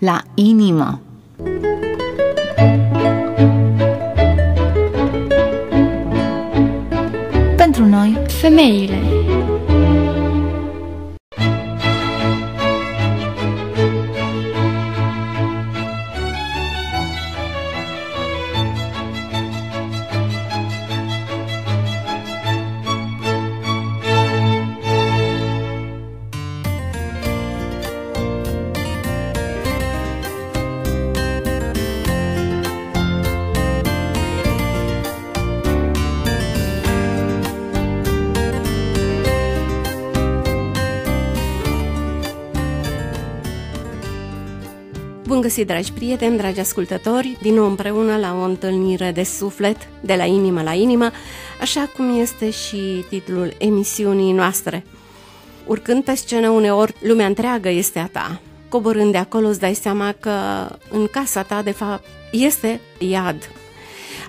la inimă. Pentru noi, femeile Bun găsit, dragi prieteni, dragi ascultători, din nou împreună la o întâlnire de suflet, de la inimă la inimă, așa cum este și titlul emisiunii noastre. Urcând pe scenă uneori, lumea întreagă este a ta. Coborând de acolo îți dai seama că în casa ta, de fapt, este iad.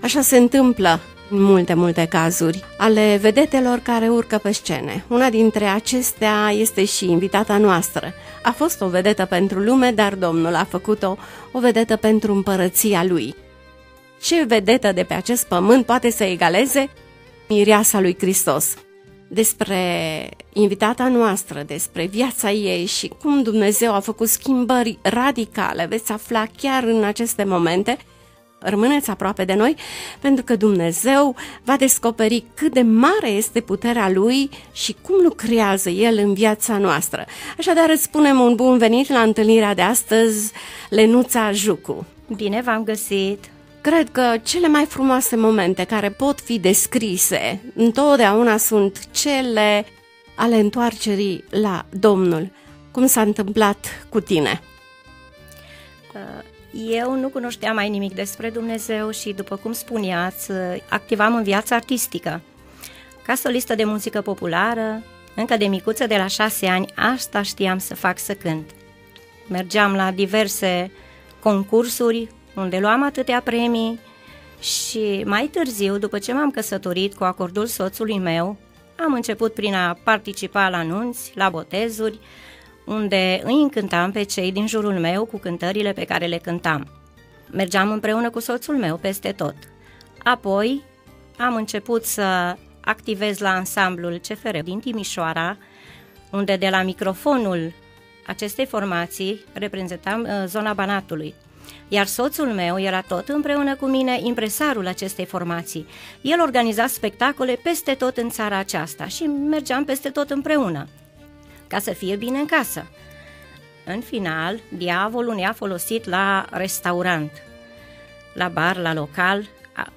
Așa se întâmplă în multe, multe cazuri ale vedetelor care urcă pe scene. Una dintre acestea este și invitata noastră, a fost o vedetă pentru lume, dar Domnul a făcut-o o vedetă pentru împărăția lui. Ce vedetă de pe acest pământ poate să egaleze mireasa lui Hristos? Despre invitata noastră, despre viața ei și cum Dumnezeu a făcut schimbări radicale, veți afla chiar în aceste momente – rămâneți aproape de noi, pentru că Dumnezeu va descoperi cât de mare este puterea Lui și cum lucrează El în viața noastră. Așadar, îți spunem un bun venit la întâlnirea de astăzi, Lenuța Jucu. Bine v-am găsit! Cred că cele mai frumoase momente care pot fi descrise întotdeauna sunt cele ale întoarcerii la Domnul. Cum s-a întâmplat cu tine? Uh, eu nu cunoșteam mai nimic despre Dumnezeu și, după cum spuneați, activam în viața artistică. Ca solistă de muzică populară, încă de micuță, de la șase ani, asta știam să fac să cânt. Mergeam la diverse concursuri unde luam atâtea premii și mai târziu, după ce m-am căsătorit cu acordul soțului meu, am început prin a participa la nunți, la botezuri, unde îi încântam pe cei din jurul meu cu cântările pe care le cântam. Mergeam împreună cu soțul meu peste tot. Apoi am început să activez la ansamblul CFR din Timișoara, unde de la microfonul acestei formații reprezentam uh, zona Banatului. Iar soțul meu era tot împreună cu mine impresarul acestei formații. El organiza spectacole peste tot în țara aceasta și mergeam peste tot împreună ca să fie bine în casă. În final, diavolul ne-a folosit la restaurant, la bar, la local.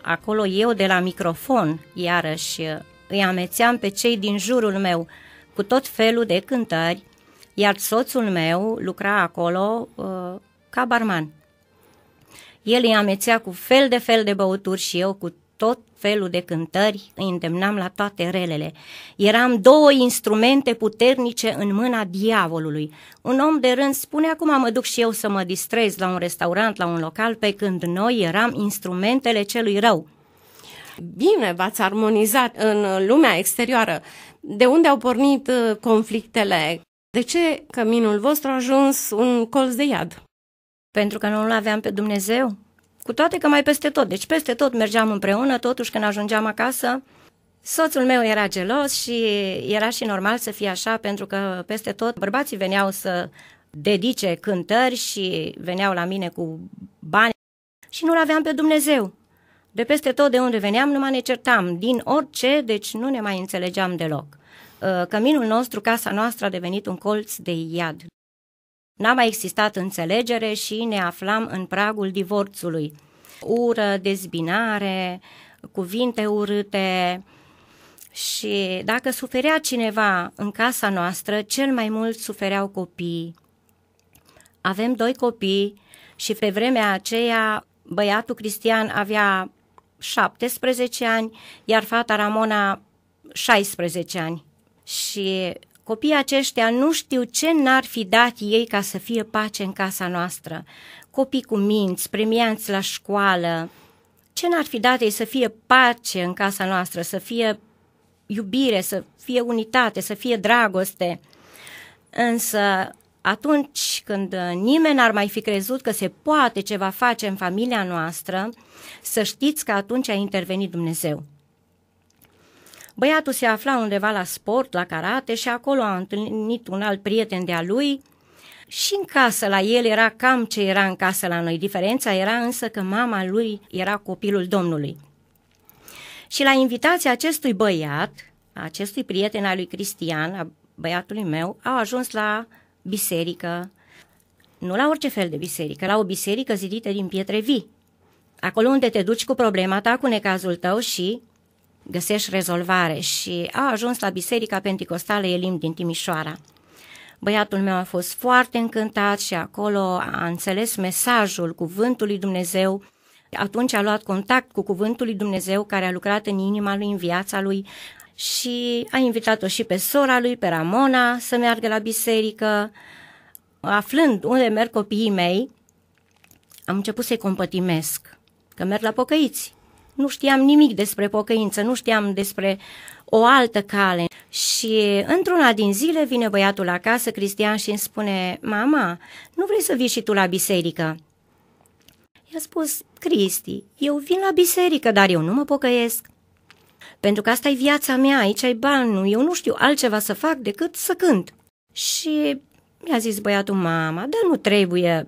Acolo eu de la microfon, iarăși, îi amețeam pe cei din jurul meu cu tot felul de cântări, iar soțul meu lucra acolo uh, ca barman. El îi amețea cu fel de fel de băuturi și eu cu tot felul de cântări, îi îndemnam la toate relele. Eram două instrumente puternice în mâna diavolului. Un om de rând spune acum mă duc și eu să mă distrez la un restaurant, la un local, pe când noi eram instrumentele celui rău. Bine, v-ați armonizat în lumea exterioară. De unde au pornit uh, conflictele? De ce căminul vostru a ajuns un colț de iad? Pentru că nu-l aveam pe Dumnezeu. Cu toate că mai peste tot, deci peste tot mergeam împreună, totuși când ajungeam acasă, Soțul meu era gelos și era și normal să fie așa, pentru că peste tot bărbații veneau să dedice cântări și veneau la mine cu bani și nu-L aveam pe Dumnezeu. De peste tot de unde veneam, numai ne certam, din orice, deci nu ne mai înțelegeam deloc. Uh, căminul nostru, casa noastră a devenit un colț de iad. N-a mai existat înțelegere și ne aflam în pragul divorțului. Ură, dezbinare, cuvinte urâte, și dacă suferea cineva în casa noastră, cel mai mult sufereau copiii. Avem doi copii și pe vremea aceea băiatul Cristian avea 17 ani, iar fata Ramona 16 ani. Și Copiii aceștia nu știu ce n-ar fi dat ei ca să fie pace în casa noastră. Copii cu minți, premianți la școală, ce n-ar fi dat ei să fie pace în casa noastră, să fie iubire, să fie unitate, să fie dragoste. Însă atunci când nimeni n-ar mai fi crezut că se poate ceva face în familia noastră, să știți că atunci a intervenit Dumnezeu. Băiatul se afla undeva la sport, la karate și acolo a întâlnit un alt prieten de-a lui și în casă la el era cam ce era în casă la noi. Diferența era însă că mama lui era copilul domnului. Și la invitația acestui băiat, acestui prieten al lui Cristian, a băiatului meu, au ajuns la biserică, nu la orice fel de biserică, la o biserică zidită din pietre vii. Acolo unde te duci cu problema ta, cu necazul tău și găsești rezolvare și a ajuns la Biserica Pentecostală Elim din Timișoara. Băiatul meu a fost foarte încântat și acolo a înțeles mesajul cuvântului Dumnezeu. Atunci a luat contact cu cuvântul lui Dumnezeu care a lucrat în inima lui, în viața lui și a invitat-o și pe sora lui, pe Ramona, să meargă la biserică. Aflând unde merg copiii mei, am început să-i compătimesc că merg la pocăiți nu știam nimic despre pocăință, nu știam despre o altă cale. Și într-una din zile vine băiatul acasă, Cristian, și îmi spune, mama, nu vrei să vii și tu la biserică? I-a spus, Cristi, eu vin la biserică, dar eu nu mă pocăiesc. Pentru că asta e viața mea, aici ai banul, eu nu știu altceva să fac decât să cânt. Și mi-a zis băiatul, mama, dar nu trebuie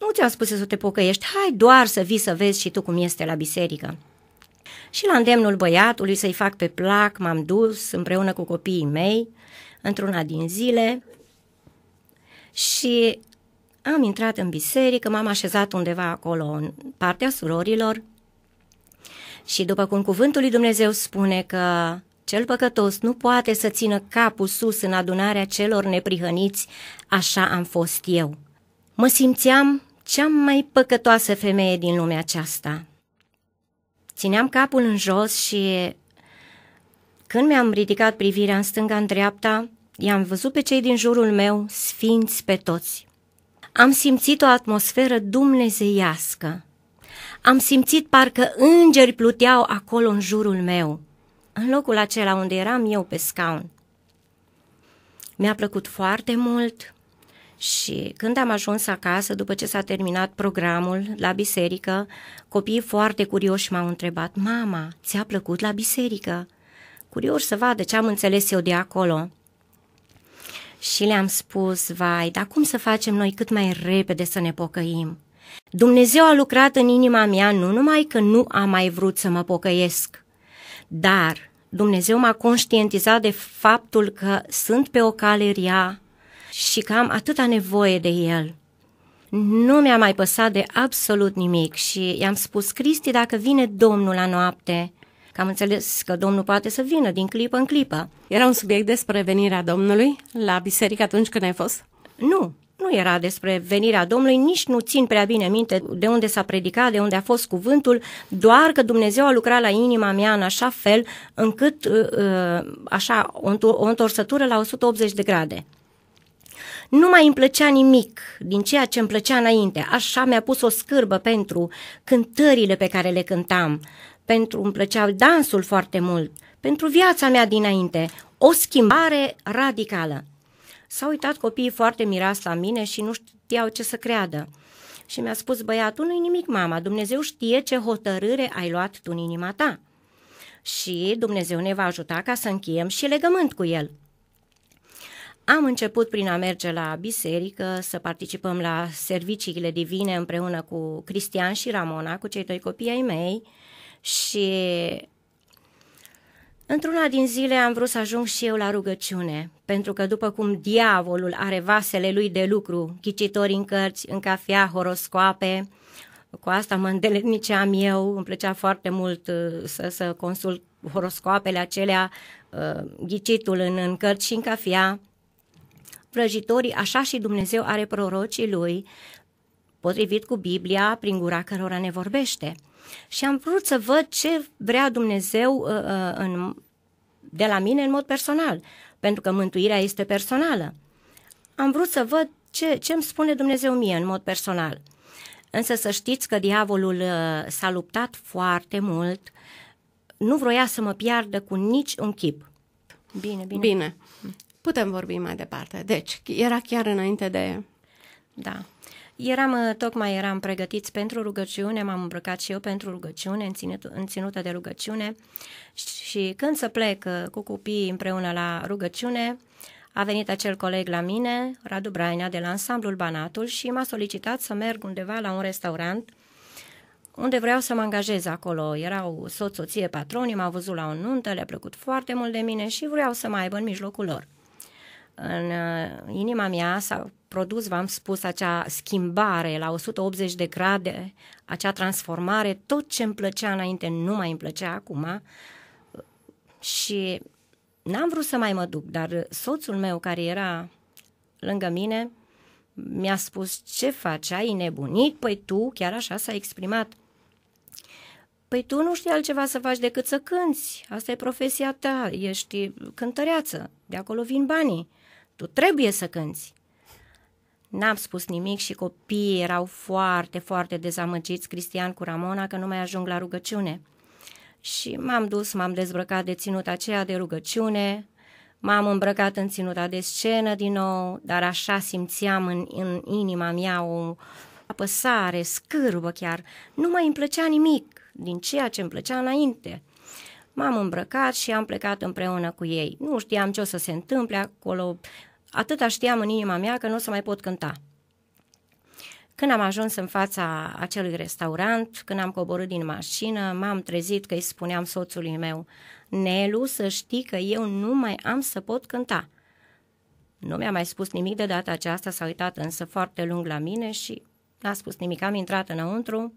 nu ți-am spus să te pocăiești, hai doar să vii să vezi și tu cum este la biserică. Și la îndemnul băiatului să-i fac pe plac, m-am dus împreună cu copiii mei într-una din zile și am intrat în biserică, m-am așezat undeva acolo în partea surorilor și după cum cuvântul lui Dumnezeu spune că cel păcătos nu poate să țină capul sus în adunarea celor neprihăniți, așa am fost eu. Mă simțeam cea mai păcătoasă femeie din lumea aceasta. Țineam capul în jos și când mi-am ridicat privirea în stânga, în dreapta, i-am văzut pe cei din jurul meu, sfinți pe toți. Am simțit o atmosferă dumnezeiască. Am simțit parcă îngeri pluteau acolo în jurul meu, în locul acela unde eram eu pe scaun. Mi-a plăcut foarte mult, și când am ajuns acasă, după ce s-a terminat programul la biserică, copiii foarte curioși m-au întrebat, Mama, ți-a plăcut la biserică? Curioși să vadă ce am înțeles eu de acolo. Și le-am spus, vai, dar cum să facem noi cât mai repede să ne pocăim? Dumnezeu a lucrat în inima mea nu numai că nu a mai vrut să mă pocăiesc, dar Dumnezeu m-a conștientizat de faptul că sunt pe o cale rea și că am atâta nevoie de el. Nu mi-a mai păsat de absolut nimic și i-am spus, Cristi, dacă vine Domnul la noapte, că am înțeles că Domnul poate să vină din clipă în clipă. Era un subiect despre venirea Domnului la biserică atunci când ai fost? Nu, nu era despre venirea Domnului, nici nu țin prea bine minte de unde s-a predicat, de unde a fost cuvântul, doar că Dumnezeu a lucrat la inima mea în așa fel încât, uh, uh, așa, o întorsătură la 180 de grade. Nu mai îmi plăcea nimic din ceea ce îmi plăcea înainte. Așa mi-a pus o scârbă pentru cântările pe care le cântam, pentru îmi plăcea dansul foarte mult, pentru viața mea dinainte. O schimbare radicală. S-au uitat copiii foarte mirați la mine și nu știau ce să creadă. Și mi-a spus băiatul, nu-i nimic, mama, Dumnezeu știe ce hotărâre ai luat tu în inima ta. Și Dumnezeu ne va ajuta ca să încheiem și legământ cu el. Am început prin a merge la biserică, să participăm la serviciile divine împreună cu Cristian și Ramona, cu cei doi copii ai mei și Într-una din zile am vrut să ajung și eu la rugăciune, pentru că după cum diavolul are vasele lui de lucru, ghicitori în cărți, în cafea, horoscoape, cu asta mă îndeleniceam eu, îmi plăcea foarte mult uh, să, să consult horoscoapele acelea, uh, ghicitul în, în cărți și în cafea, vrăjitorii, așa și Dumnezeu are prorocii lui, potrivit cu Biblia, prin gura cărora ne vorbește. Și am vrut să văd ce vrea Dumnezeu uh, uh, în, de la mine în mod personal, pentru că mântuirea este personală. Am vrut să văd ce, ce îmi spune Dumnezeu mie în mod personal. Însă să știți că diavolul uh, s-a luptat foarte mult, nu vroia să mă piardă cu nici un chip. Bine, bine. Bine putem vorbi mai departe. Deci, era chiar înainte de... Da. Eram, uh, tocmai eram pregătiți pentru rugăciune, m-am îmbrăcat și eu pentru rugăciune, în, ținut, în ținută de rugăciune și când să plec uh, cu copiii împreună la rugăciune, a venit acel coleg la mine, Radu Brainea, de la ansamblul Banatul și m-a solicitat să merg undeva la un restaurant unde vreau să mă angajez acolo. Erau soț, soție, patroni, m-au văzut la o nuntă, le-a plăcut foarte mult de mine și vreau să mă aibă în mijlocul lor în uh, inima mea s-a produs, v-am spus, acea schimbare la 180 de grade, acea transformare, tot ce îmi plăcea înainte nu mai îmi plăcea acum și n-am vrut să mai mă duc, dar soțul meu care era lângă mine mi-a spus ce faci, ai nebunit? Păi tu, chiar așa s-a exprimat, Păi tu nu știi altceva să faci decât să cânți. Asta e profesia ta, ești cântăreață, de acolo vin banii tu trebuie să cânți. N-am spus nimic și copiii erau foarte, foarte dezamăgiți, Cristian cu Ramona, că nu mai ajung la rugăciune. Și m-am dus, m-am dezbrăcat de ținut aceea de rugăciune, m-am îmbrăcat în ținuta de scenă din nou, dar așa simțeam în, în inima mea o apăsare, scârbă chiar. Nu mai îmi plăcea nimic din ceea ce îmi plăcea înainte. M-am îmbrăcat și am plecat împreună cu ei. Nu știam ce o să se întâmple acolo, Atâta știam în inima mea că nu o să mai pot cânta. Când am ajuns în fața acelui restaurant, când am coborât din mașină, m-am trezit că îi spuneam soțului meu, Nelu, să știi că eu nu mai am să pot cânta. Nu mi-a mai spus nimic de data aceasta, s-a uitat însă foarte lung la mine și n-a spus nimic. Am intrat înăuntru,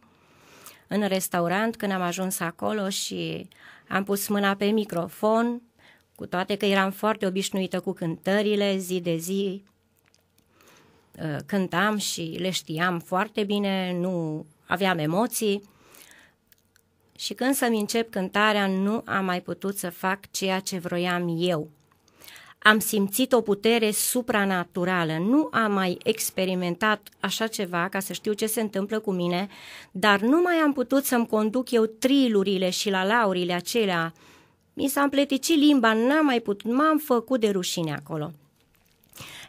în restaurant, când am ajuns acolo și am pus mâna pe microfon, cu toate că eram foarte obișnuită cu cântările zi de zi, uh, cântam și le știam foarte bine, nu aveam emoții. Și când să-mi încep cântarea, nu am mai putut să fac ceea ce vroiam eu. Am simțit o putere supranaturală. Nu am mai experimentat așa ceva ca să știu ce se întâmplă cu mine, dar nu mai am putut să-mi conduc eu trilurile și la laurile acelea uh, mi s-a împleticit limba, n-am mai putut, m-am făcut de rușine acolo.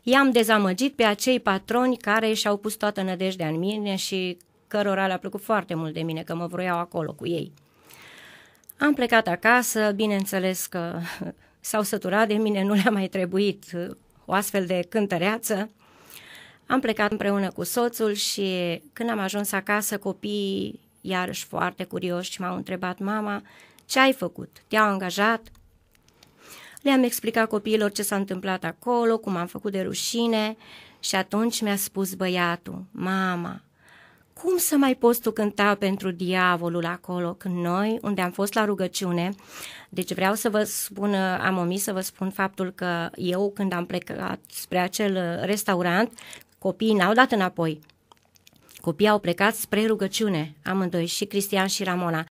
I-am dezamăgit pe acei patroni care și-au pus toată nădejdea în mine și cărora le-a plăcut foarte mult de mine că mă vroiau acolo cu ei. Am plecat acasă, bineînțeles că s-au săturat de mine, nu le-a mai trebuit uh, o astfel de cântăreață. Am plecat împreună cu soțul și când am ajuns acasă, copiii, iarăși foarte curioși, m-au întrebat mama ce ai făcut? Te-au angajat? Le-am explicat copiilor ce s-a întâmplat acolo, cum am făcut de rușine și atunci mi-a spus băiatul, mama, cum să mai poți tu cânta pentru diavolul acolo când noi, unde am fost la rugăciune, deci vreau să vă spun, am omis să vă spun faptul că eu când am plecat spre acel restaurant, copiii n-au dat înapoi. Copiii au plecat spre rugăciune, amândoi, și Cristian și Ramona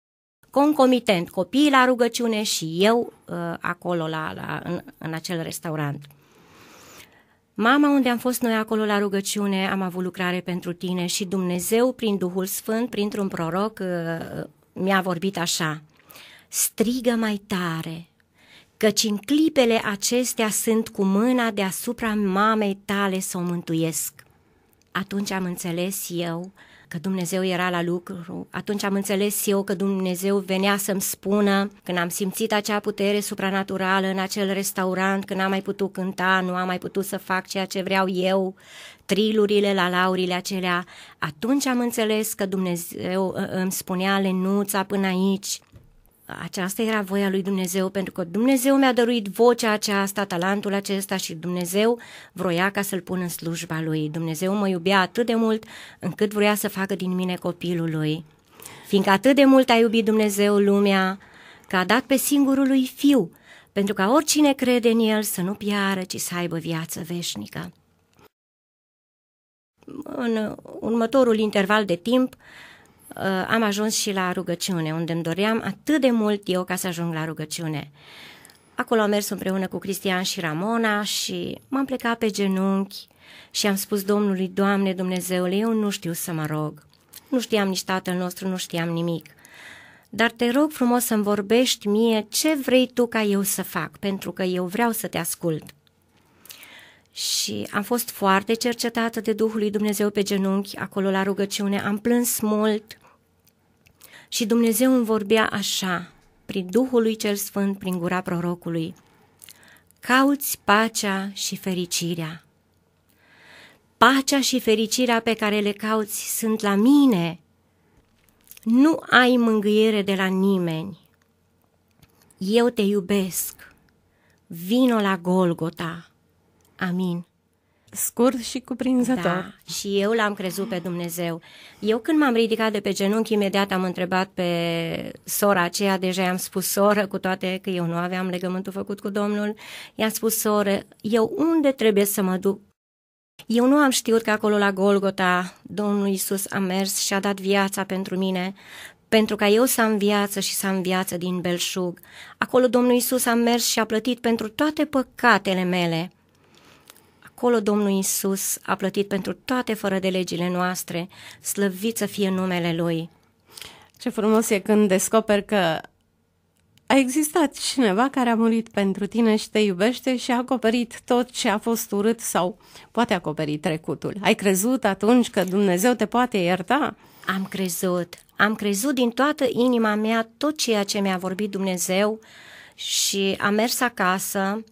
concomitent copiii la rugăciune și eu uh, acolo la, la, în, în acel restaurant. Mama, unde am fost noi acolo la rugăciune, am avut lucrare pentru tine și Dumnezeu, prin Duhul Sfânt, printr-un proroc, uh, mi-a vorbit așa. Strigă mai tare, căci în clipele acestea sunt cu mâna deasupra mamei tale să o mântuiesc. Atunci am înțeles eu uh, că Dumnezeu era la lucru. Atunci am înțeles eu că Dumnezeu venea să-mi spună când am simțit acea putere supranaturală în acel restaurant, când n-am mai putut cânta, nu am mai putut să fac ceea ce vreau eu, trilurile la laurile acelea. Atunci am înțeles că Dumnezeu uh, îmi spunea, Lenuța, până aici, aceasta era voia lui Dumnezeu, pentru că Dumnezeu mi-a dăruit vocea aceasta, talentul acesta și Dumnezeu vroia ca să-l pun în slujba lui. Dumnezeu mă iubea atât de mult încât vroia să facă din mine copilul lui. Fiindcă atât de mult a iubit Dumnezeu lumea, că a dat pe singurul lui fiu, pentru ca oricine crede în el să nu piară, ci să aibă viață veșnică. În următorul interval de timp, uh, Uh, am ajuns și la rugăciune, unde îmi doream atât de mult eu ca să ajung la rugăciune. Acolo am mers împreună cu Cristian și Ramona și m-am plecat pe genunchi și am spus Domnului, Doamne Dumnezeule, eu nu știu să mă rog. Nu știam nici tatăl nostru, nu știam nimic. Dar te rog frumos să-mi vorbești mie ce vrei tu ca eu să fac, pentru că eu vreau să te ascult. Și am fost foarte cercetată de Duhul lui Dumnezeu pe genunchi, acolo la rugăciune, am plâns mult, și Dumnezeu îmi vorbea așa, prin Duhul lui Cel Sfânt, prin gura prorocului. Cauți pacea și fericirea. Pacea și fericirea pe care le cauți sunt la mine. Nu ai mângâiere de la nimeni. Eu te iubesc. Vino la Golgota. Amin scurt și cuprinzător. Da, și eu l-am crezut pe Dumnezeu. Eu când m-am ridicat de pe genunchi, imediat am întrebat pe sora aceea, deja i-am spus soră, cu toate că eu nu aveam legământul făcut cu Domnul, i-am spus soră, eu unde trebuie să mă duc eu nu am știut că acolo la Golgota Domnul Isus a mers și a dat viața pentru mine, pentru ca eu să am viață și să am viață din belșug. Acolo Domnul Isus a mers și a plătit pentru toate păcatele mele acolo Domnul Isus a plătit pentru toate fără de legile noastre, slăvit să fie numele Lui. Ce frumos e când descoperi că a existat cineva care a murit pentru tine și te iubește și a acoperit tot ce a fost urât sau poate acoperi trecutul. Ai crezut atunci că Dumnezeu te poate ierta? Am crezut. Am crezut din toată inima mea tot ceea ce mi-a vorbit Dumnezeu și am mers acasă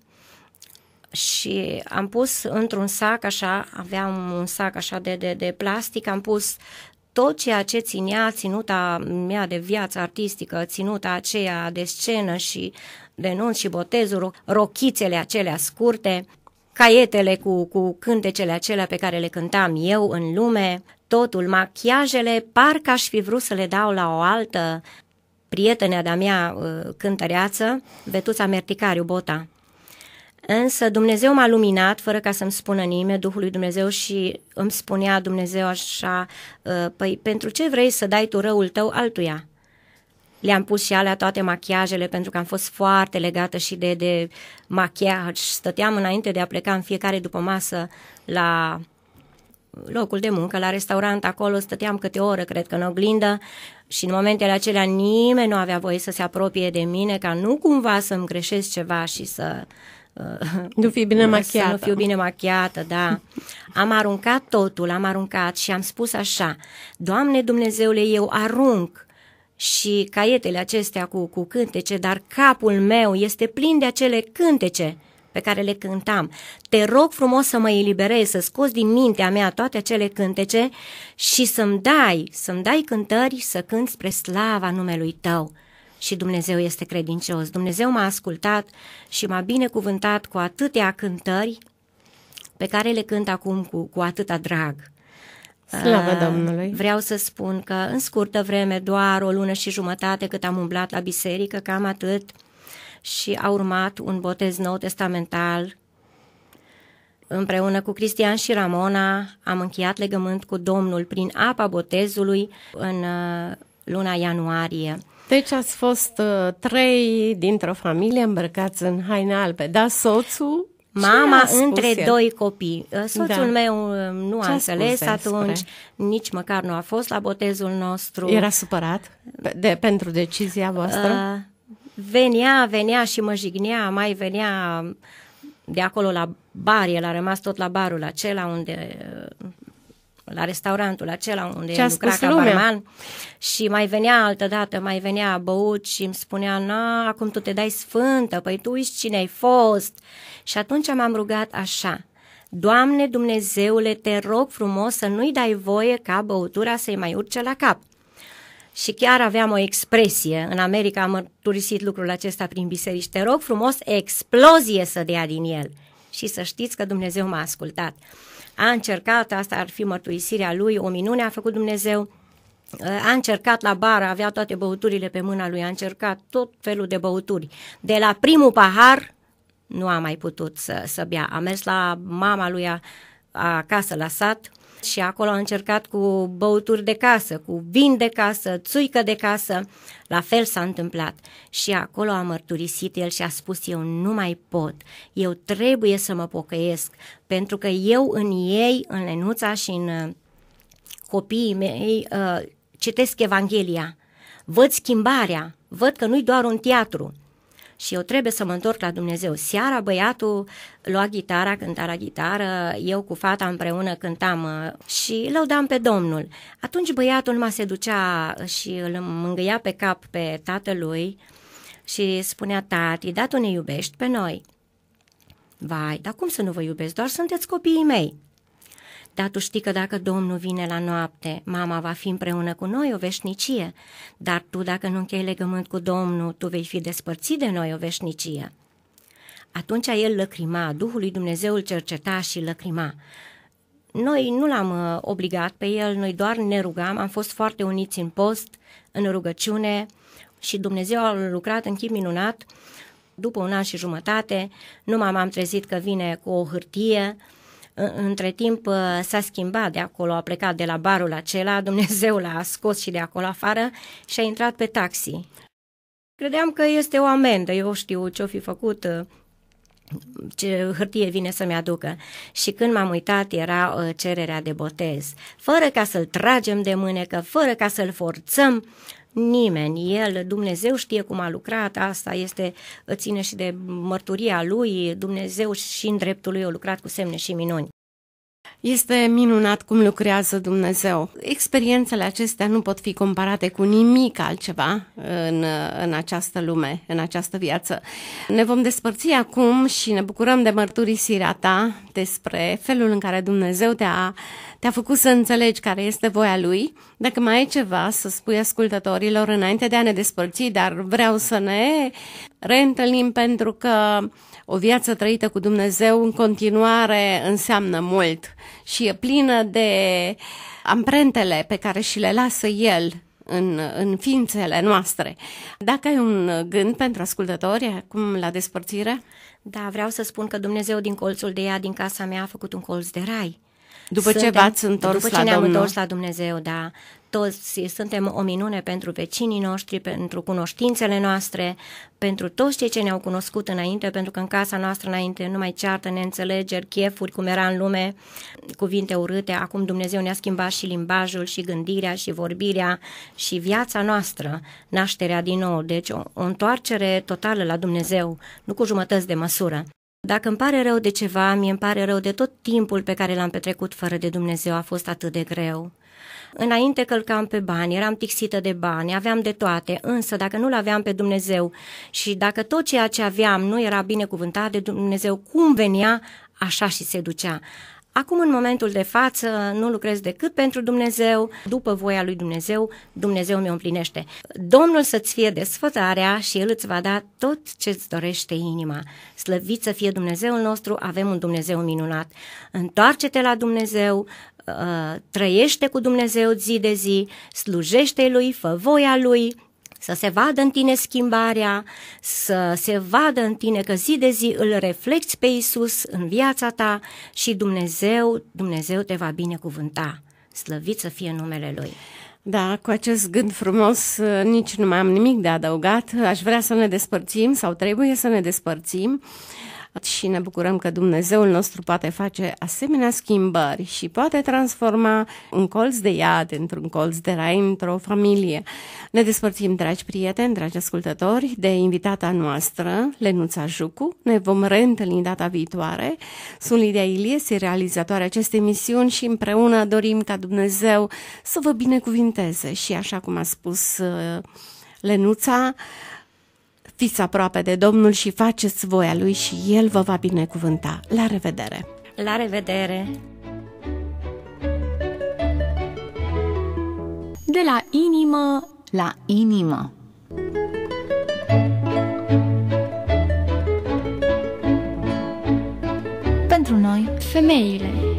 și am pus într-un sac așa, aveam un sac așa de, de, de plastic, am pus tot ceea ce ținea ținuta mea de viață artistică, ținuta aceea de scenă și de nunți și botezuri, rochițele acelea scurte, caietele cu, cu cântecele acelea pe care le cântam eu în lume, totul, machiajele, parcă aș fi vrut să le dau la o altă prietenea de-a mea uh, cântăreață, Vetuța Merticariu Bota. Însă Dumnezeu m-a luminat fără ca să-mi spună nimeni Duhul lui Dumnezeu și îmi spunea Dumnezeu așa, uh, păi pentru ce vrei să dai tu răul tău altuia? Le-am pus și alea toate machiajele pentru că am fost foarte legată și de, de machiaj. Stăteam înainte de a pleca în fiecare după masă la locul de muncă, la restaurant, acolo stăteam câte o oră, cred că în oglindă și în momentele acelea nimeni nu avea voie să se apropie de mine ca nu cumva să-mi greșesc ceva și să uh, nu fi bine machiată. Să nu fiu bine machiată, da. Am aruncat totul, am aruncat și am spus așa, Doamne Dumnezeule, eu arunc și caietele acestea cu, cu cântece, dar capul meu este plin de acele cântece pe care le cântam. Te rog frumos să mă eliberezi, să scoți din mintea mea toate acele cântece și să-mi dai, să-mi dai cântări să cânt spre slava numelui tău și Dumnezeu este credincios. Dumnezeu m-a ascultat și m-a binecuvântat cu atâtea cântări pe care le cânt acum cu, cu atâta drag. Slavă uh, Domnului! Vreau să spun că în scurtă vreme, doar o lună și jumătate cât am umblat la biserică, cam atât, și a urmat un botez nou testamental. Împreună cu Cristian și Ramona am încheiat legământ cu Domnul prin apa botezului în uh, luna ianuarie. Deci ați fost uh, trei dintr-o familie îmbrăcați în haine albe, dar soțul Mama între el? doi copii. Uh, soțul da. meu uh, nu a înțeles atunci, spre? nici măcar nu a fost la botezul nostru. Era supărat de, pentru decizia voastră? Uh, venea, venea și mă jignea, mai venea de acolo la bar, el a rămas tot la barul acela unde uh, la restaurantul acela unde Ce lucra ca lumea. barman și mai venea altă dată, mai venea băut și îmi spunea, na, acum tu te dai sfântă, păi tu ești cine ai fost. Și atunci m-am rugat așa, Doamne Dumnezeule, te rog frumos să nu-i dai voie ca băutura să-i mai urce la cap. Și chiar aveam o expresie, în America am mărturisit lucrul acesta prin biserici, te rog frumos, explozie să dea din el. Și să știți că Dumnezeu m-a ascultat a încercat, asta ar fi mărturisirea lui, o minune a făcut Dumnezeu, a încercat la bară, avea toate băuturile pe mâna lui, a încercat tot felul de băuturi. De la primul pahar nu a mai putut să, să bea. A mers la mama lui a, acasă la sat și acolo a încercat cu băuturi de casă, cu vin de casă, țuică de casă. La fel s-a întâmplat și acolo a mărturisit el și a spus eu nu mai pot, eu trebuie să mă pocăiesc pentru că eu în ei, în Lenuța și în uh, copiii mei uh, citesc Evanghelia, văd schimbarea, văd că nu-i doar un teatru, și eu trebuie să mă întorc la Dumnezeu. Seara băiatul lua gitara, cânta la gitară, eu cu fata împreună cântam uh, și lăudam pe Domnul. Atunci băiatul mă se ducea și îl mângâia pe cap pe tatălui și spunea, tati, da, tu ne iubești pe noi. Vai, dar cum să nu vă iubesc? Doar sunteți copiii mei. Dar tu știi că dacă Domnul vine la noapte, mama va fi împreună cu noi o veșnicie. Dar tu, dacă nu închei legământ cu Domnul, tu vei fi despărțit de noi o veșnicie. Atunci el lăcrima, lui Dumnezeu îl cerceta și lăcrima. Noi nu l-am uh, obligat pe el, noi doar ne rugam, am fost foarte uniți în post, în rugăciune și Dumnezeu a lucrat în chip minunat. După un an și jumătate, numai m-am trezit că vine cu o hârtie, între timp uh, s-a schimbat de acolo, a plecat de la barul acela, Dumnezeu l-a scos și de acolo afară și a intrat pe taxi. Credeam că este o amendă, eu știu ce-o fi făcut, uh, ce hârtie vine să-mi aducă. Și când m-am uitat, era uh, cererea de botez. Fără ca să-l tragem de mânecă, fără ca să-l forțăm, uh, nimeni. El, Dumnezeu știe cum a lucrat, asta este, ține și de mărturia lui, Dumnezeu și în dreptul lui a lucrat cu semne și minuni. Este minunat cum lucrează Dumnezeu. Experiențele acestea nu pot fi comparate cu nimic altceva în, în această lume, în această viață. Ne vom despărți acum și ne bucurăm de mărturisirea ta despre felul în care Dumnezeu te-a, te-a făcut să înțelegi care este voia Lui. Dacă mai ai ceva să spui ascultătorilor înainte de a ne despărți, dar vreau să ne reîntâlnim pentru că o viață trăită cu Dumnezeu în continuare înseamnă mult și e plină de amprentele pe care și le lasă El în, în ființele noastre. Dacă ai un gând pentru ascultători acum la despărțire? Da, vreau să spun că Dumnezeu din colțul de ea, din casa mea, a făcut un colț de rai. După Suntem, ce v-ați întors după ce la ne-am Domnul. întors la Dumnezeu, da toți suntem o minune pentru vecinii noștri, pentru cunoștințele noastre, pentru toți cei ce ne-au cunoscut înainte, pentru că în casa noastră înainte nu mai ceartă neînțelegeri, chefuri, cum era în lume, cuvinte urâte. Acum Dumnezeu ne-a schimbat și limbajul, și gândirea, și vorbirea, și viața noastră, nașterea din nou. Deci o, o întoarcere totală la Dumnezeu, nu cu jumătăți de măsură. Dacă îmi pare rău de ceva, mi îmi pare rău de tot timpul pe care l-am petrecut fără de Dumnezeu, a fost atât de greu. Înainte călcam pe bani, eram tixită de bani, aveam de toate, însă dacă nu-L aveam pe Dumnezeu și dacă tot ceea ce aveam nu era binecuvântat de Dumnezeu, cum venea, așa și se ducea. Acum, în momentul de față, nu lucrez decât pentru Dumnezeu, după voia lui Dumnezeu, Dumnezeu mi-o împlinește. Domnul să-ți fie desfătarea și El îți va da tot ce-ți dorește inima. Slăvit să fie Dumnezeul nostru, avem un Dumnezeu minunat. Întoarce-te la Dumnezeu, uh, trăiește cu Dumnezeu zi de zi, slujește Lui, fă voia Lui, să se vadă în tine schimbarea, să se vadă în tine că zi de zi îl reflecti pe Isus în viața ta și Dumnezeu, Dumnezeu te va binecuvânta. Slăvit să fie numele Lui. Da, cu acest gând frumos ă, nici nu mai am nimic de adăugat. Aș vrea să ne despărțim sau trebuie să ne despărțim. Uh, și ne bucurăm că Dumnezeul nostru poate face asemenea schimbări și poate transforma un colț de iad într-un colț de rai într-o familie. Ne despărțim, dragi prieteni, dragi ascultători, de invitata noastră, Lenuța Jucu. Ne vom reîntâlni data viitoare. Sunt Lidia Iliesi, realizatoare acestei emisiuni și împreună dorim ca Dumnezeu să vă binecuvinteze și așa cum a spus uh, Lenuța, fiți aproape de Domnul și faceți voia Lui și El vă va binecuvânta. La revedere! La revedere! De la inimă la inimă. Pentru noi, femeile.